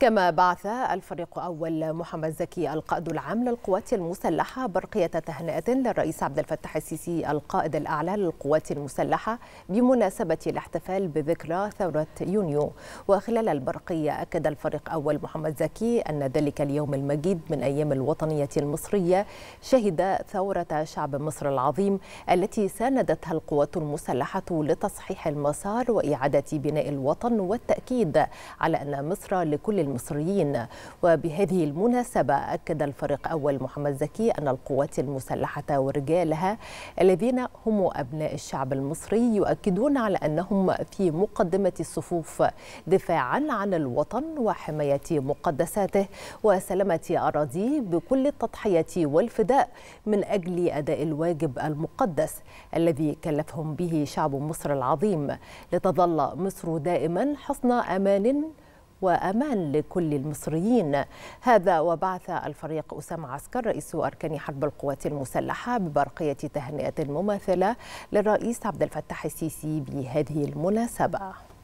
كما بعث الفريق أول محمد زكي القائد العام للقوات المسلحة برقية تهنئة للرئيس عبد الفتاح السيسي القائد الأعلى للقوات المسلحة بمناسبة الاحتفال بذكرى ثورة يونيو وخلال البرقية أكد الفريق أول محمد زكي أن ذلك اليوم المجيد من أيام الوطنية المصرية شهد ثورة شعب مصر العظيم التي ساندتها القوات المسلحة لتصحيح المسار وإعادة بناء الوطن والتأكيد على أن مصر لكل المصريين وبهذه المناسبة أكد الفريق أول محمد زكي أن القوات المسلحة ورجالها الذين هم أبناء الشعب المصري يؤكدون على أنهم في مقدمة الصفوف دفاعا عن الوطن وحماية مقدساته وسلامة أراضيه بكل التضحية والفداء من أجل أداء الواجب المقدس الذي كلفهم به شعب مصر العظيم لتظل مصر دائما حصن امان وأمان لكل المصريين هذا وبعث الفريق أسامة عسكر رئيس أركان حرب القوات المسلحة ببرقية تهنئة مماثلة للرئيس عبد الفتاح السيسي بهذه المناسبة